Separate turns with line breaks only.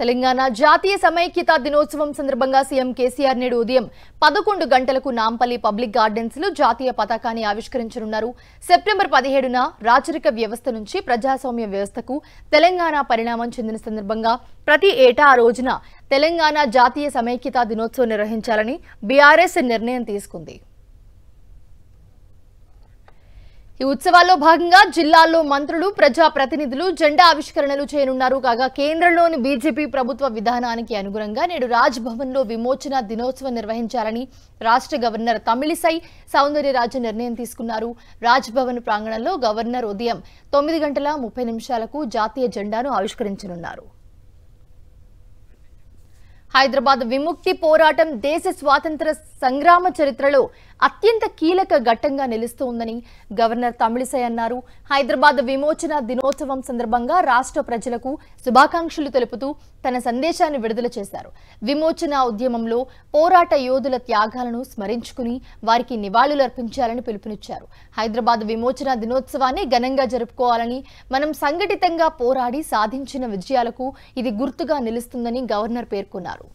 తెలంగాణ జాతీయ సమైక్యత దినోత్సవం సందర్భంగా సీఎం కేసీఆర్ నేడు ఉదయం పదకొండు గంటలకు నాంపల్లి పబ్లిక్ గార్డెన్స్ లో జాతీయ పతాకాన్ని ఆవిష్కరించనున్నారు సెప్టెంబర్ పదిహేడున రాచరిక వ్యవస్థ నుంచి ప్రజాస్వామ్య వ్యవస్థకు తెలంగాణ పరిణామం చెందిన సందర్భంగా ప్రతి ఏటా ఆ రోజున తెలంగాణ జాతీయ సమైక్యత దినోత్సవం నిర్వహించాలని బీఆర్ఎస్ నిర్ణయం తీసుకుంది ఈ ఉత్సవాల్లో భాగంగా జిల్లాల్లో మంత్రులు ప్రజాప్రతినిధులు జెండా ఆవిష్కరణలు చేయనున్నారు కాగా కేంద్రంలోని బీజేపీ ప్రభుత్వ విధానానికి అనుగుణంగా నేడు రాజ్భవన్లో విమోచన దినోత్సవం నిర్వహించాలని రాష్ట్ర గవర్నర్ తమిళిసై సౌందర్యరాజు నిర్ణయం తీసుకున్నారు రాజ్భవన్ ప్రాంగణంలో గవర్నర్ ఉదయం తొమ్మిది గంటల ముప్పై నిమిషాలకు జాతీయ జెండాను ఆవిష్కరించనున్నారు హైదరాబాద్ విముక్తి పోరాటం దేశ స్వాతంత్ర సంగ్రామ చరిత్రలో అత్యంత కీలక ఘట్టంగా నిలుస్తోందని గవర్నర్ తమిళిసై అన్నారు హైదరాబాద్ విమోచన దినోత్సవం సందర్భంగా రాష్ట్ర ప్రజలకు శుభాకాంక్షలు తెలుపుతూ తన సందేశాన్ని విడుదల చేశారు విమోచన ఉద్యమంలో పోరాట యోధుల త్యాగాలను స్మరించుకుని వారికి నివాళులు అర్పించాలని పిలుపునిచ్చారు హైదరాబాద్ విమోచన దినోత్సవాన్ని ఘనంగా జరుపుకోవాలని మనం సంఘటితంగా పోరాడి సాధించిన విజయాలకు ఇది గుర్తుగా నిలుస్తుందని గవర్నర్ పేర్కొన్నారు